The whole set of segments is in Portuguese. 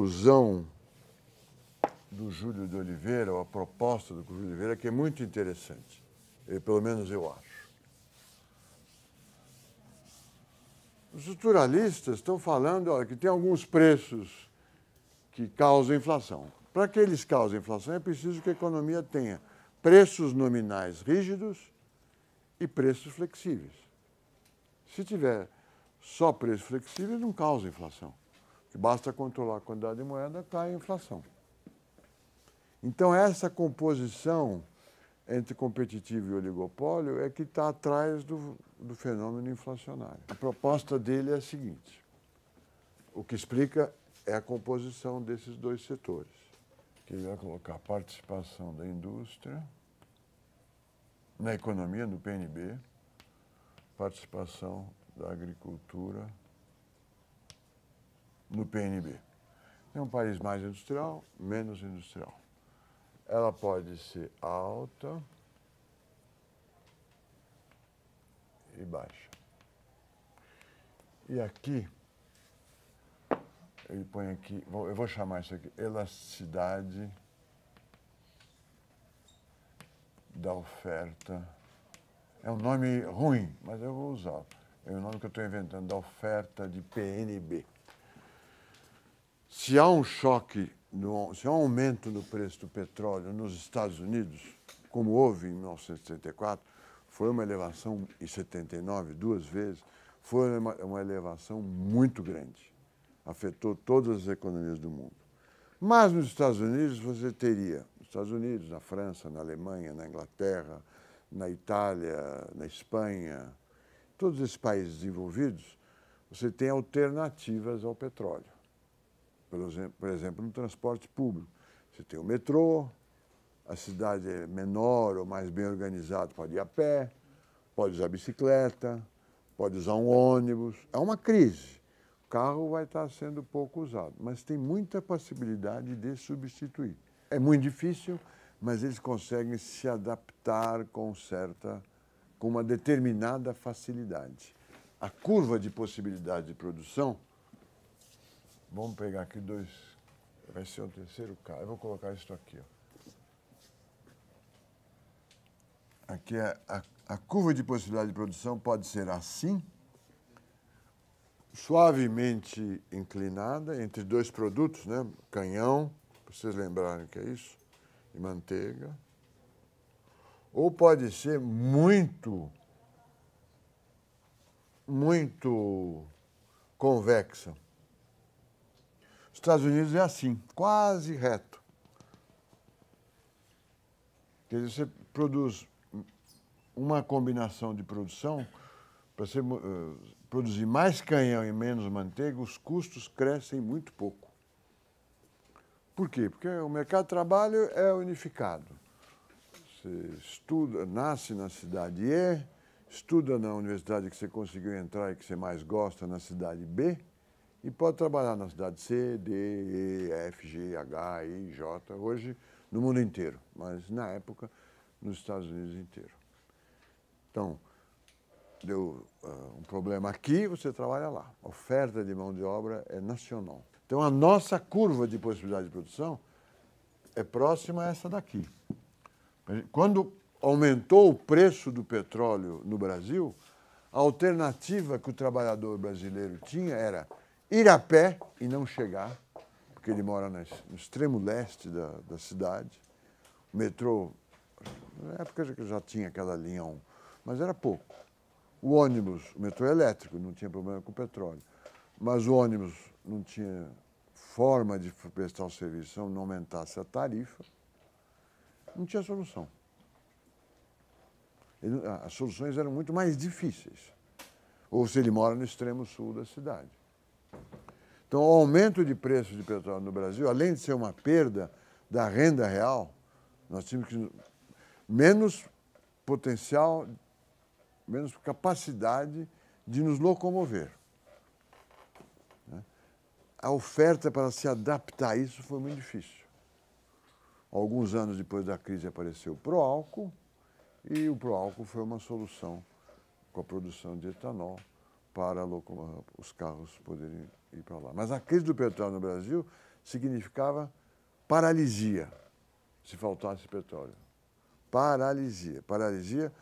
alusão do Júlio de Oliveira, ou a proposta do Júlio de Oliveira, que é muito interessante. Eh, pelo menos eu acho. Os estruturalistas estão falando olha, que tem alguns preços que causam inflação. Para que eles causem inflação, é preciso que a economia tenha preços nominais rígidos e preços flexíveis. Se tiver só preço flexível, não causa inflação que basta controlar a quantidade de moeda, cai a inflação. Então, essa composição entre competitivo e oligopólio é que está atrás do, do fenômeno inflacionário. A proposta dele é a seguinte: o que explica é a composição desses dois setores, que ele vai colocar a participação da indústria na economia, no PNB, participação da agricultura no PNB. É um país mais industrial, menos industrial. Ela pode ser alta e baixa. E aqui, ele põe aqui, eu vou chamar isso aqui, elasticidade da oferta. É um nome ruim, mas eu vou usar. É o nome que eu estou inventando, da oferta de PNB se há um choque, no, se há um aumento no preço do petróleo nos Estados Unidos, como houve em 1974, foi uma elevação em 79 duas vezes, foi uma, uma elevação muito grande. Afetou todas as economias do mundo. Mas nos Estados Unidos você teria, nos Estados Unidos, na França, na Alemanha, na Inglaterra, na Itália, na Espanha, todos esses países desenvolvidos, você tem alternativas ao petróleo por exemplo, no transporte público. Você tem o metrô, a cidade é menor ou mais bem organizada, pode ir a pé, pode usar bicicleta, pode usar um ônibus. É uma crise. O carro vai estar sendo pouco usado, mas tem muita possibilidade de substituir. É muito difícil, mas eles conseguem se adaptar com certa, com uma determinada facilidade. A curva de possibilidade de produção Vamos pegar aqui dois. Vai ser o terceiro caso. Eu vou colocar isso aqui. Ó. Aqui é a, a curva de possibilidade de produção pode ser assim, suavemente inclinada entre dois produtos, né? Canhão, para vocês lembrarem que é isso, e manteiga. Ou pode ser muito, muito convexa. Estados Unidos é assim, quase reto. Quer dizer, você produz uma combinação de produção, para você uh, produzir mais canhão e menos manteiga, os custos crescem muito pouco. Por quê? Porque o mercado de trabalho é unificado. Você estuda, nasce na cidade E, estuda na universidade que você conseguiu entrar e que você mais gosta na cidade B, e pode trabalhar na cidade C, D, E, F, G, H, I, J, hoje no mundo inteiro, mas na época nos Estados Unidos inteiro. Então, deu uh, um problema aqui, você trabalha lá. A oferta de mão de obra é nacional. Então, a nossa curva de possibilidade de produção é próxima a essa daqui. Quando aumentou o preço do petróleo no Brasil, a alternativa que o trabalhador brasileiro tinha era ir a pé e não chegar, porque ele mora no extremo leste da, da cidade. O metrô, na época já tinha aquela linha 1, mas era pouco. O ônibus, o metrô é elétrico, não tinha problema com petróleo, mas o ônibus não tinha forma de prestar o serviço se não aumentasse a tarifa. Não tinha solução. Ele, as soluções eram muito mais difíceis. Ou se ele mora no extremo sul da cidade. Então, o aumento de preço de petróleo no Brasil, além de ser uma perda da renda real, nós tínhamos que menos potencial, menos capacidade de nos locomover. Né? A oferta para se adaptar a isso foi muito difícil. Alguns anos depois da crise apareceu o proálcool e o proálcool foi uma solução com a produção de etanol para os carros poderem ir para lá. Mas a crise do petróleo no Brasil significava paralisia, se faltasse petróleo. Paralisia. Paralisia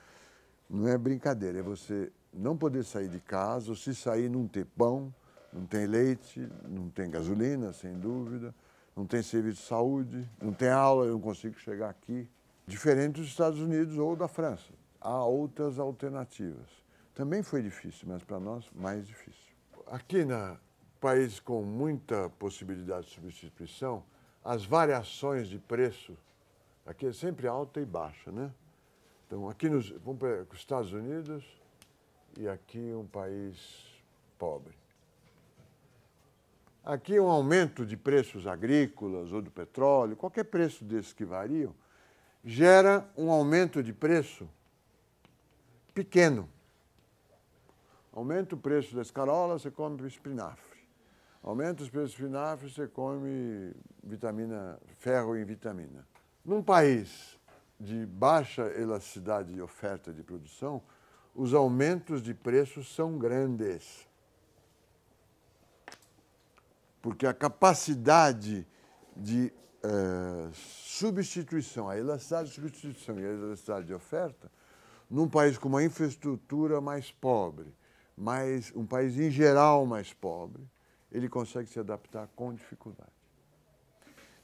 não é brincadeira, é você não poder sair de casa, ou se sair não ter pão, não tem leite, não tem gasolina, sem dúvida, não tem serviço de saúde, não tem aula, eu não consigo chegar aqui. Diferente dos Estados Unidos ou da França. Há outras alternativas. Também foi difícil, mas para nós, mais difícil. Aqui na país com muita possibilidade de substituição, as variações de preço, aqui é sempre alta e baixa, né? Então, aqui nos, vamos para os Estados Unidos e aqui um país pobre. Aqui um aumento de preços agrícolas ou do petróleo, qualquer preço desses que variam, gera um aumento de preço pequeno Aumenta o preço da escarola, você come espinafre. Aumenta os preços do espinafre, você come vitamina, ferro em vitamina. Num país de baixa elasticidade de oferta de produção, os aumentos de preços são grandes. Porque a capacidade de eh, substituição, a elasticidade de substituição e a elasticidade de oferta, num país com uma infraestrutura mais pobre, mas um país em geral mais pobre, ele consegue se adaptar com dificuldade.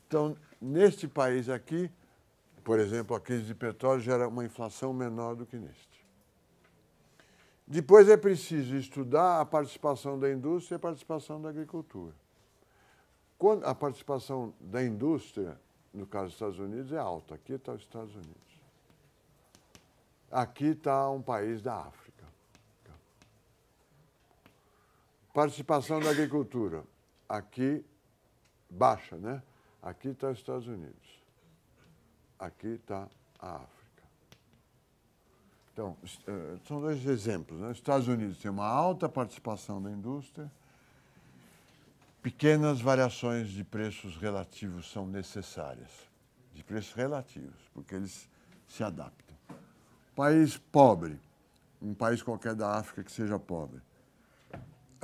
Então, neste país aqui, por exemplo, a crise de petróleo gera uma inflação menor do que neste. Depois é preciso estudar a participação da indústria e a participação da agricultura. Quando a participação da indústria, no caso dos Estados Unidos, é alta. Aqui está os Estados Unidos. Aqui está um país da África. Participação da agricultura. Aqui, baixa, né? Aqui está os Estados Unidos. Aqui está a África. Então, eh, são dois exemplos. Né? Os Estados Unidos têm uma alta participação da indústria, pequenas variações de preços relativos são necessárias, de preços relativos, porque eles se adaptam. País pobre, um país qualquer da África que seja pobre,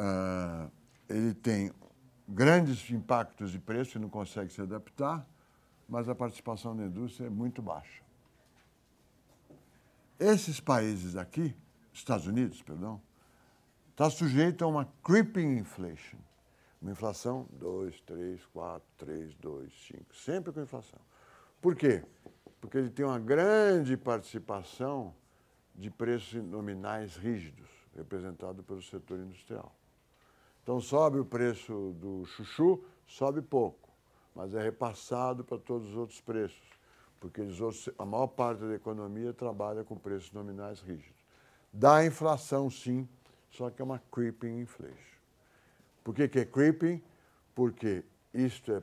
uh, ele tem grandes impactos de preço e não consegue se adaptar, mas a participação na indústria é muito baixa. Esses países aqui, Estados Unidos, perdão, está sujeito a uma creeping inflation. Uma inflação 2, 3, 4, 3, 2, 5, sempre com inflação. Por quê? Porque ele tem uma grande participação de preços nominais rígidos, representado pelo setor industrial. Então sobe o preço do chuchu, sobe pouco, mas é repassado para todos os outros preços, porque outros, a maior parte da economia trabalha com preços nominais rígidos. Dá inflação, sim, só que é uma creeping inflation. Por que, que é creeping? Porque isto é,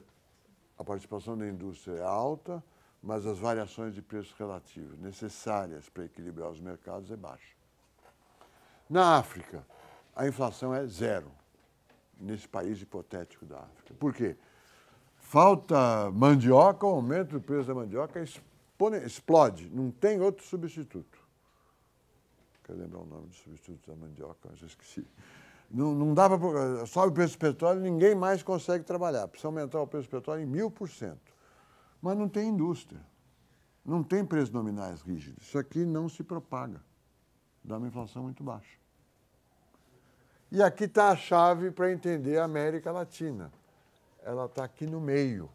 a participação da indústria é alta, mas as variações de preços relativos necessárias para equilibrar os mercados é baixa. Na África, a inflação é zero nesse país hipotético da África. Por quê? Falta mandioca, o aumento do preço da mandioca explode, não tem outro substituto. Quero lembrar o nome do substituto da mandioca, mas eu esqueci. Não, não dá para. Sobe o preço do petróleo, ninguém mais consegue trabalhar. Precisa aumentar o preço do petróleo em mil por cento. Mas não tem indústria. Não tem preços nominais rígidos. Isso aqui não se propaga. Dá uma inflação muito baixa. E aqui está a chave para entender a América Latina. Ela está aqui no meio.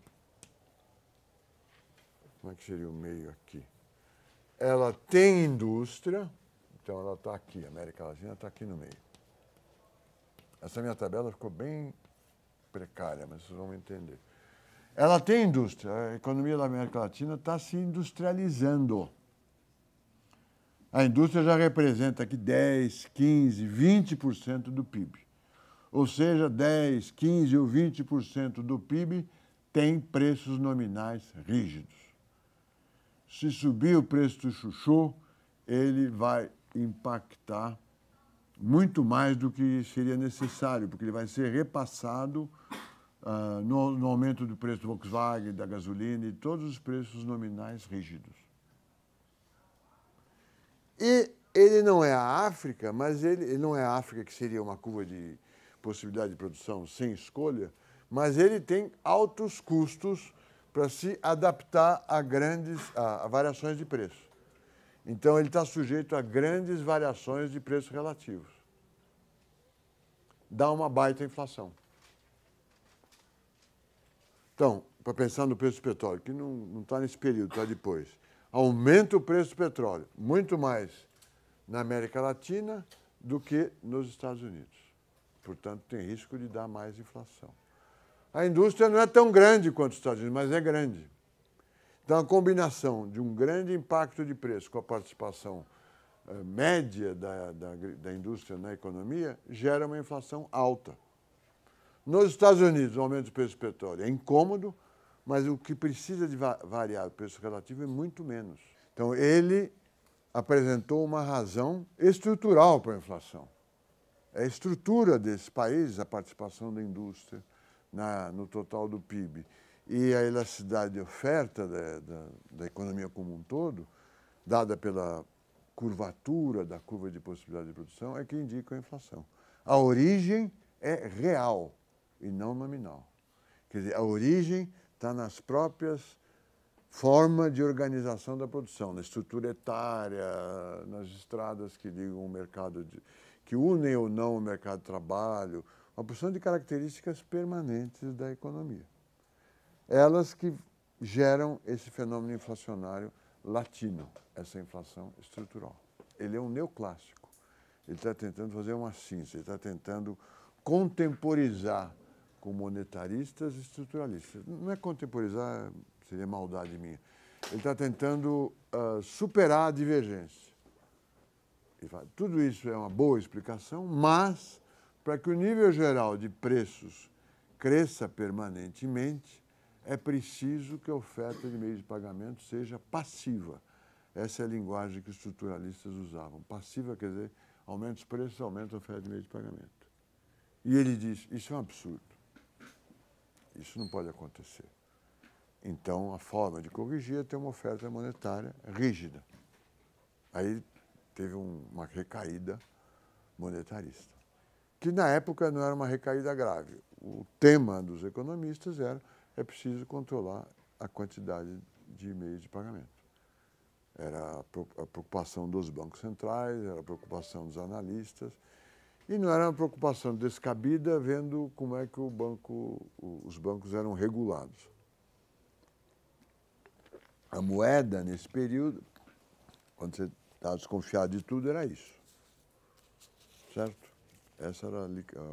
Como é que seria o meio aqui? Ela tem indústria, então ela está aqui, a América Latina está aqui no meio. Essa minha tabela ficou bem precária, mas vocês vão entender. Ela tem indústria, a economia da América Latina está se industrializando a indústria já representa aqui 10, 15, 20% do PIB. Ou seja, 10, 15 ou 20% do PIB tem preços nominais rígidos. Se subir o preço do chuchu, ele vai impactar muito mais do que seria necessário, porque ele vai ser repassado uh, no, no aumento do preço do Volkswagen, da gasolina e todos os preços nominais rígidos. E ele não é a África, mas ele, ele não é a África que seria uma curva de possibilidade de produção sem escolha, mas ele tem altos custos para se adaptar a grandes a, a variações de preço. Então ele está sujeito a grandes variações de preços relativos. Dá uma baita inflação. Então, para pensar no preço do petróleo, que não está nesse período, está depois aumenta o preço do petróleo, muito mais na América Latina do que nos Estados Unidos. Portanto, tem risco de dar mais inflação. A indústria não é tão grande quanto os Estados Unidos, mas é grande. Então, a combinação de um grande impacto de preço com a participação eh, média da, da, da indústria na economia gera uma inflação alta. Nos Estados Unidos, o aumento do preço do petróleo é incômodo, mas o que precisa de variar o preço relativo é muito menos. Então, ele apresentou uma razão estrutural para a inflação. É a estrutura desse país, a participação da indústria na, no total do PIB e a elasticidade de oferta da, da, da economia como um todo, dada pela curvatura da curva de possibilidade de produção, é que indica a inflação. A origem é real e não nominal. Quer dizer, a origem está nas próprias formas de organização da produção, na estrutura etária, nas estradas que ligam o mercado, de, que unem ou não o mercado de trabalho, uma porção de características permanentes da economia. Elas que geram esse fenômeno inflacionário latino, essa inflação estrutural. Ele é um neoclássico. Ele está tentando fazer uma cinza, ele está tentando contemporizar com monetaristas e estruturalistas. Não é contemporizar, seria maldade minha. Ele está tentando uh, superar a divergência. Ele fala, tudo isso é uma boa explicação, mas para que o nível geral de preços cresça permanentemente, é preciso que a oferta de meios de pagamento seja passiva. Essa é a linguagem que os estruturalistas usavam. Passiva quer dizer aumenta os preços, aumenta a oferta de meios de pagamento. E ele diz: isso é um absurdo. Isso não pode acontecer. Então, a forma de corrigir é ter uma oferta monetária rígida. Aí teve um, uma recaída monetarista, que na época não era uma recaída grave. O tema dos economistas era é preciso controlar a quantidade de meios de pagamento. Era a preocupação dos bancos centrais, era a preocupação dos analistas, e não era uma preocupação descabida vendo como é que o banco, os bancos eram regulados. A moeda nesse período, quando você estava desconfiado de tudo, era isso. Certo? Essa era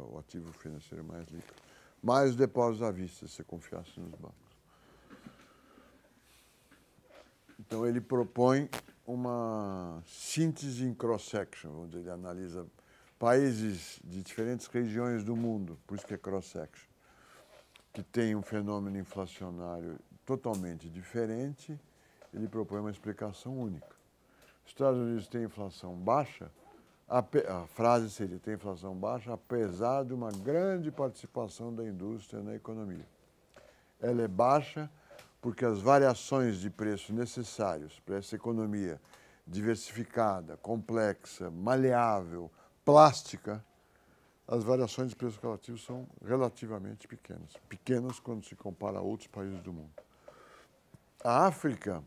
o ativo financeiro mais líquido. Mais depósitos à vista, se você confiasse nos bancos. Então ele propõe uma síntese em cross-section, onde ele analisa países de diferentes regiões do mundo, por isso que é cross-section, que tem um fenômeno inflacionário totalmente diferente, ele propõe uma explicação única. Os Estados Unidos têm inflação baixa, a, a frase seria tem inflação baixa apesar de uma grande participação da indústria na economia. Ela é baixa porque as variações de preço necessários para essa economia diversificada, complexa, maleável, plástica, as variações de preços relativos são relativamente pequenas. Pequenas quando se compara a outros países do mundo. A África,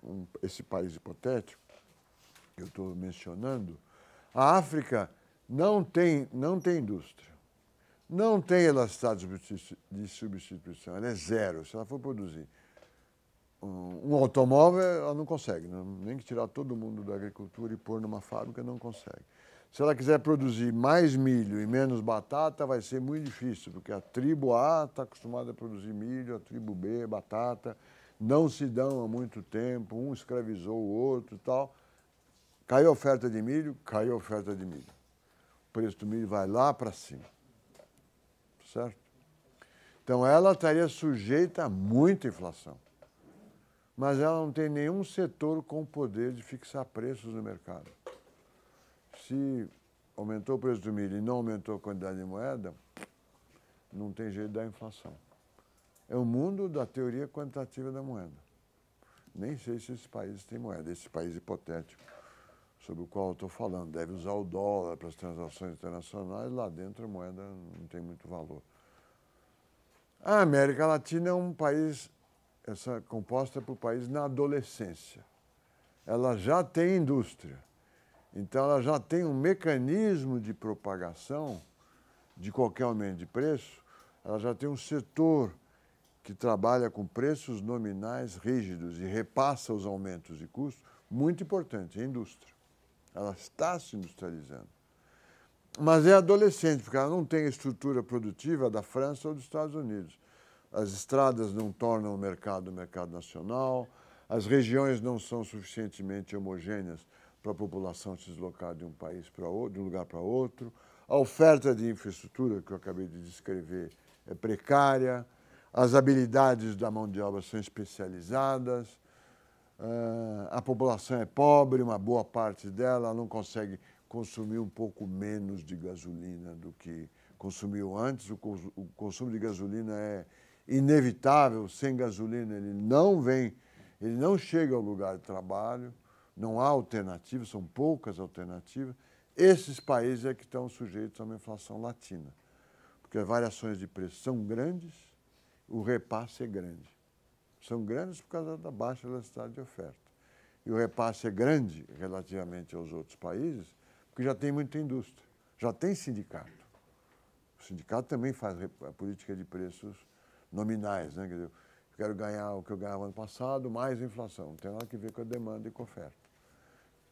um, esse país hipotético que eu estou mencionando, a África não tem, não tem indústria, não tem elasticidade de substituição, ela é zero. Se ela for produzir um, um automóvel, ela não consegue, não, né? nem que tirar todo mundo da agricultura e pôr numa fábrica, não consegue. Se ela quiser produzir mais milho e menos batata, vai ser muito difícil, porque a tribo A está acostumada a produzir milho, a tribo B, batata. Não se dão há muito tempo, um escravizou o outro e tal. Caiu a oferta de milho, caiu a oferta de milho. O preço do milho vai lá para cima. Certo? Então ela estaria sujeita a muita inflação. Mas ela não tem nenhum setor com poder de fixar preços no mercado se aumentou o preço do milho e não aumentou a quantidade de moeda, não tem jeito da inflação. É o mundo da teoria quantitativa da moeda. Nem sei se esse país tem moeda, esse país hipotético sobre o qual eu estou falando. Deve usar o dólar para as transações internacionais, lá dentro a moeda não tem muito valor. A América Latina é um país essa, composta por países na adolescência. Ela já tem indústria então ela já tem um mecanismo de propagação de qualquer aumento de preço, ela já tem um setor que trabalha com preços nominais rígidos e repassa os aumentos de custo, muito importante, a indústria. Ela está se industrializando. Mas é adolescente, porque ela não tem a estrutura produtiva da França ou dos Estados Unidos. As estradas não tornam o mercado o mercado nacional, as regiões não são suficientemente homogêneas para a população se deslocar de um país para outro, de um lugar para outro. A oferta de infraestrutura que eu acabei de descrever é precária. As habilidades da mão de obra são especializadas. Ah, a população é pobre, uma boa parte dela não consegue consumir um pouco menos de gasolina do que consumiu antes. O, consumo de gasolina é inevitável. Sem gasolina ele não vem, ele não chega ao lugar de trabalho não há alternativa, são poucas alternativas, esses países é que estão sujeitos a uma inflação latina, porque as variações de preço são grandes, o repasse é grande. São grandes por causa da baixa elasticidade de oferta. E o repasse é grande relativamente aos outros países, porque já tem muita indústria, já tem sindicato. O sindicato também faz a política de preços nominais, né? Quer dizer, eu quero ganhar o que eu ganhava ano passado, mais inflação. Não tem nada a ver com a demanda e com a oferta.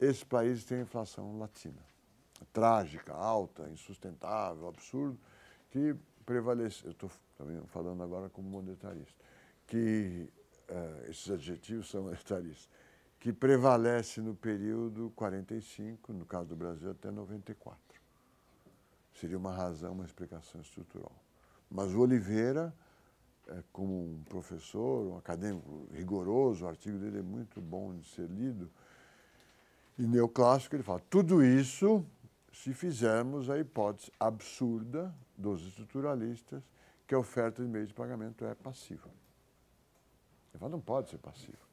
Esse país tem inflação latina, trágica, alta, insustentável, absurdo, que prevalece. Eu estou também falando agora como monetarista, que uh, esses adjetivos são monetaristas, que prevalece no período 45, no caso do Brasil, até 94. Seria uma razão, uma explicação estrutural. Mas o Oliveira, eh, como um professor, um acadêmico rigoroso, o artigo dele é muito bom de ser lido, e neoclássico, ele fala, tudo isso se fizermos a hipótese absurda dos estruturalistas que a oferta de meio de pagamento é passiva. Ele fala, não pode ser passiva.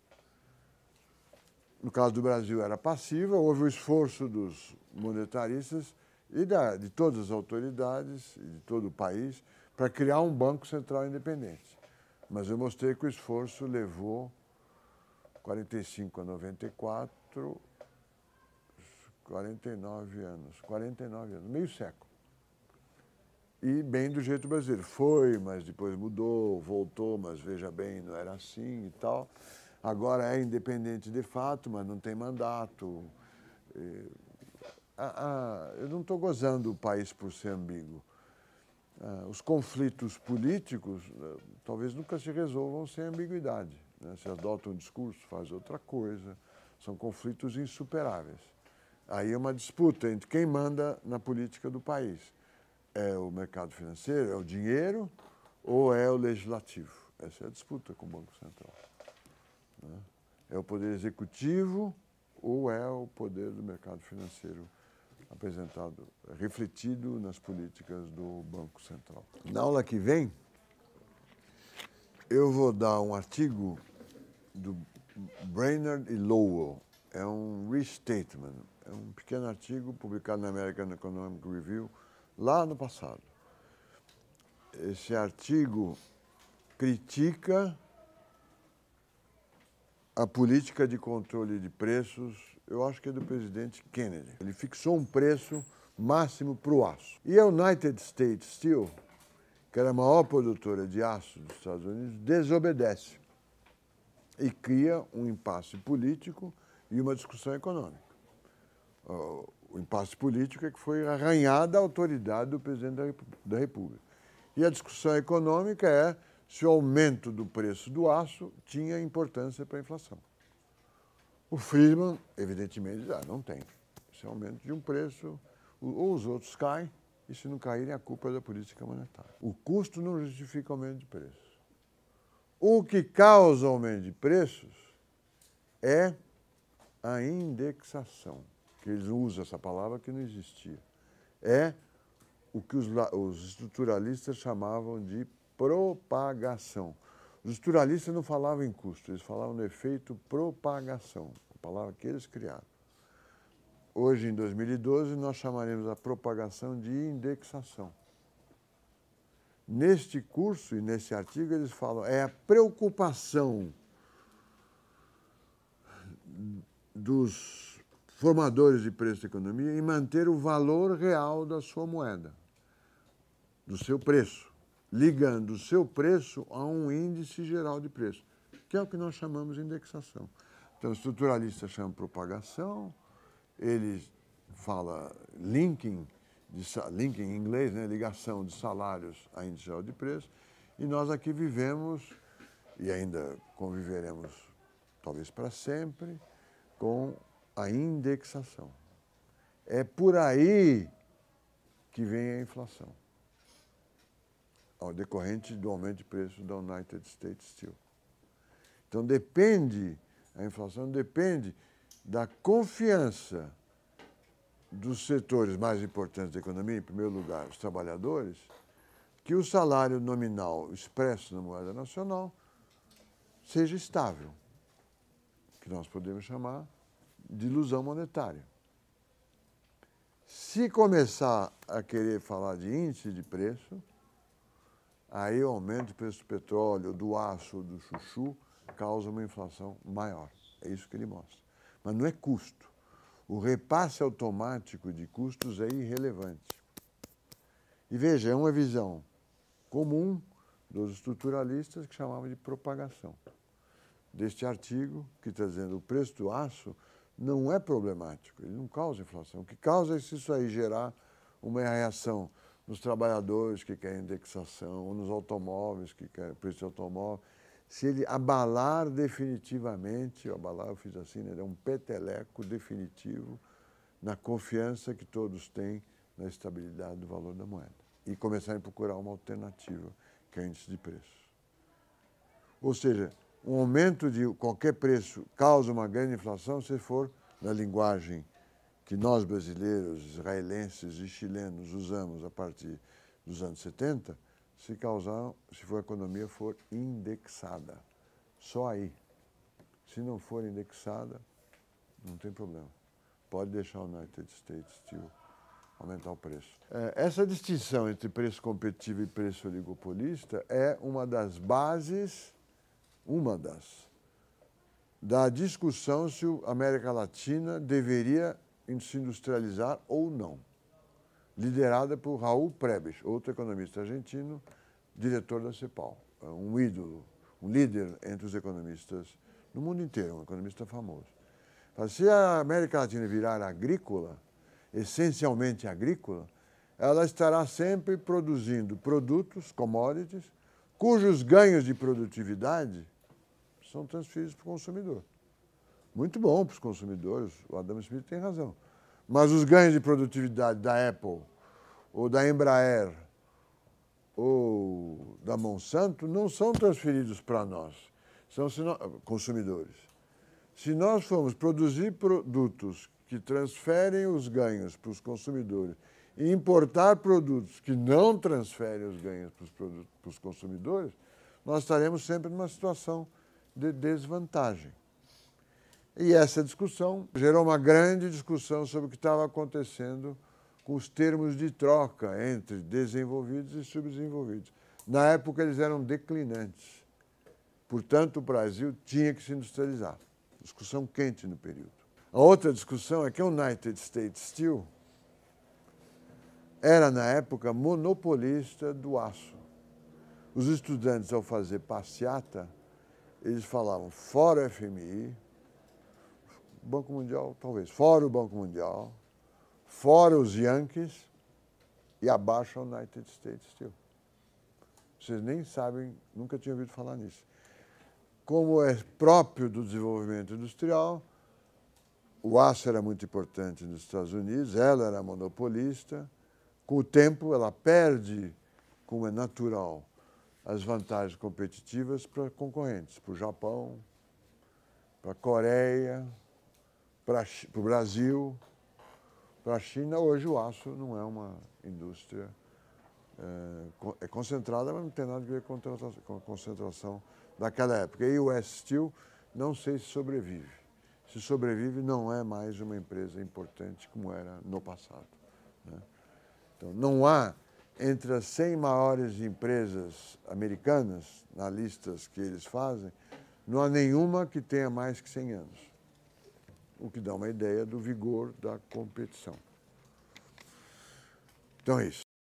No caso do Brasil era passiva, houve o esforço dos monetaristas e da, de todas as autoridades e de todo o país para criar um Banco Central independente. Mas eu mostrei que o esforço levou 45 a 94 49 anos, 49 anos, meio século. E bem do jeito brasileiro. Foi, mas depois mudou, voltou, mas veja bem, não era assim e tal. Agora é independente de fato, mas não tem mandato. Ah, ah, eu não estou gozando o país por ser ambíguo. Ah, os conflitos políticos ah, talvez nunca se resolvam sem ambiguidade. Né? Se adota um discurso, faz outra coisa. São conflitos insuperáveis. Aí é uma disputa entre quem manda na política do país. É o mercado financeiro, é o dinheiro ou é o legislativo? Essa é a disputa com o Banco Central. Né? É o poder executivo ou é o poder do mercado financeiro apresentado, refletido nas políticas do Banco Central. Na aula que vem, eu vou dar um artigo do Brainerd e Lowell. É um restatement, é um pequeno artigo publicado na American Economic Review lá no passado. Esse artigo critica a política de controle de preços, eu acho que é do presidente Kennedy. Ele fixou um preço máximo para o aço. E a United States Steel, que era a maior produtora de aço dos Estados Unidos, desobedece e cria um impasse político e uma discussão econômica uh, o impasse político é que foi arranhada a autoridade do presidente da, da República. E a discussão econômica é se o aumento do preço do aço tinha importância para a inflação. O Friedman, evidentemente, diz, ah, não tem. Esse aumento de um preço, ou os outros caem, e se não caírem, a culpa é da política monetária. O custo não justifica o aumento de preços. O que causa o aumento de preços é a indexação que eles usam essa palavra que não existia. É o que os, os estruturalistas chamavam de propagação. Os estruturalistas não falavam em custo, eles falavam no efeito propagação, a palavra que eles criaram. Hoje, em 2012, nós chamaremos a propagação de indexação. Neste curso e nesse artigo, eles falam é a preocupação dos formadores de preço da economia, em manter o valor real da sua moeda, do seu preço, ligando o seu preço a um índice geral de preço, que é o que nós chamamos de indexação. Então, o estruturalista chama propagação, ele fala linking, de, linking em inglês, né, ligação de salários a índice geral de preço, e nós aqui vivemos e ainda conviveremos, talvez para sempre, com a indexação. É por aí que vem a inflação, ao decorrente do aumento de preço da United States Steel. Então depende, a inflação depende da confiança dos setores mais importantes da economia, em primeiro lugar, os trabalhadores, que o salário nominal expresso na moeda nacional seja estável, que nós podemos chamar de ilusão monetária. Se começar a querer falar de índice de preço, aí o aumento do preço do petróleo, do aço, do chuchu, causa uma inflação maior. É isso que ele mostra. Mas não é custo. O repasse automático de custos é irrelevante. E veja, é uma visão comum dos estruturalistas que chamavam de propagação. Deste artigo, que está dizendo o preço do aço não é problemático, ele não causa inflação. O que causa é se isso aí gerar uma reação nos trabalhadores que querem indexação, ou nos automóveis que querem preço de automóvel. Se ele abalar definitivamente, abalar eu fiz assim, né, ele é um peteleco definitivo na confiança que todos têm na estabilidade do valor da moeda. E começarem a procurar uma alternativa, que é índice de preço. Ou seja, um aumento de qualquer preço causa uma grande inflação se for na linguagem que nós brasileiros, israelenses e chilenos usamos a partir dos anos 70, se causar, se for a economia for indexada. Só aí. Se não for indexada, não tem problema. Pode deixar o United States Steel aumentar o preço. É, essa distinção entre preço competitivo e preço oligopolista é uma das bases uma das, da discussão se a América Latina deveria se industrializar ou não, liderada por Raul Prebes, outro economista argentino, diretor da CEPAL, é um ídolo, um líder entre os economistas no mundo inteiro, um economista famoso. Se a América Latina virar agrícola, essencialmente agrícola, ela estará sempre produzindo produtos, commodities, cujos ganhos de produtividade são transferidos para o consumidor. Muito bom para os consumidores, o Adam Smith tem razão. Mas os ganhos de produtividade da Apple, ou da Embraer, ou da Monsanto, não são transferidos para nós, são consumidores. Se nós formos produzir produtos que transferem os ganhos para os consumidores e importar produtos que não transferem os ganhos para os, para os consumidores, nós estaremos sempre numa situação de desvantagem. E essa discussão gerou uma grande discussão sobre o que estava acontecendo com os termos de troca entre desenvolvidos e subdesenvolvidos. Na época, eles eram declinantes. Portanto, o Brasil tinha que se industrializar. Discussão quente no período. A outra discussão é que o United States Steel era, na época, monopolista do aço. Os estudantes, ao fazer passeata, eles falavam fora o FMI, Banco Mundial, talvez, fora o Banco Mundial, fora os Yankees e abaixo o United States Steel. Vocês nem sabem, nunca tinham ouvido falar nisso. Como é próprio do desenvolvimento industrial, o aço era muito importante nos Estados Unidos, ela era monopolista. Com o tempo, ela perde, como é natural, as vantagens competitivas para concorrentes, para o Japão, para a Coreia, para o Brasil, para a China. Hoje o aço não é uma indústria é, é concentrada, mas não tem nada a ver com a concentração daquela época. E o S Steel não sei se sobrevive. Se sobrevive, não é mais uma empresa importante como era no passado. Né? Então, não há entre as 100 maiores empresas americanas, nas listas que eles fazem, não há nenhuma que tenha mais que 100 anos, o que dá uma ideia do vigor da competição. Então é isso.